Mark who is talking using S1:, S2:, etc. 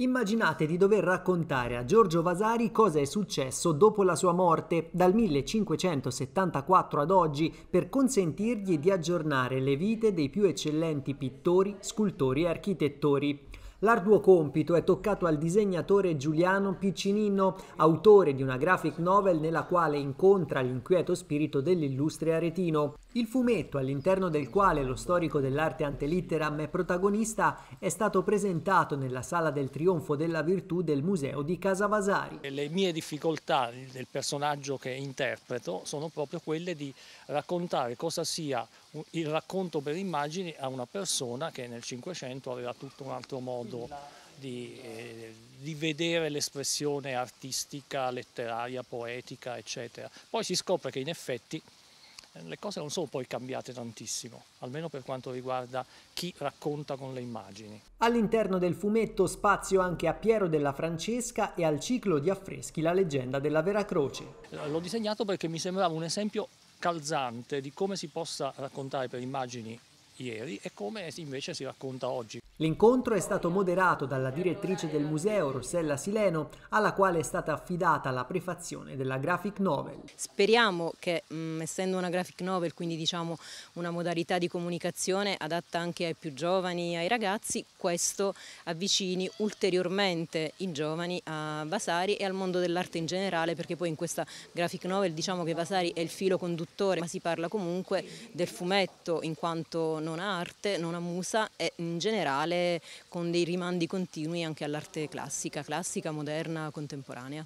S1: Immaginate di dover raccontare a Giorgio Vasari cosa è successo dopo la sua morte dal 1574 ad oggi per consentirgli di aggiornare le vite dei più eccellenti pittori, scultori e architettori. L'arduo compito è toccato al disegnatore Giuliano Piccinino, autore di una graphic novel nella quale incontra l'inquieto spirito dell'illustre aretino. Il fumetto, all'interno del quale lo storico dell'arte antelitteram è protagonista, è stato presentato nella Sala del Trionfo della Virtù del Museo di Casa Vasari.
S2: Le mie difficoltà del personaggio che interpreto sono proprio quelle di raccontare cosa sia il racconto per immagini a una persona che nel Cinquecento aveva tutto un altro modo modo di, eh, di vedere l'espressione artistica, letteraria, poetica, eccetera. Poi si scopre che in effetti eh, le cose non sono poi cambiate tantissimo, almeno per quanto riguarda chi racconta con le immagini.
S1: All'interno del fumetto spazio anche a Piero della Francesca e al ciclo di affreschi La leggenda della Veracroce.
S2: Eh, l'ho disegnato perché mi sembrava un esempio calzante di come si possa raccontare per immagini ieri e come invece si racconta oggi.
S1: L'incontro è stato moderato dalla direttrice del museo Rossella Sileno, alla quale è stata affidata la prefazione della graphic novel.
S3: Speriamo che, mh, mm, essendo una graphic novel, quindi diciamo una modalità di comunicazione adatta anche ai più giovani, ai ragazzi, questo avvicini ulteriormente i giovani a Vasari e al mondo dell'arte in generale, perché poi in questa graphic novel diciamo che Vasari è il filo conduttore, ma si parla comunque del fumetto in quanto non ha arte, non ha musa e in generale con dei rimandi continui anche all'arte classica, classica, moderna, contemporanea.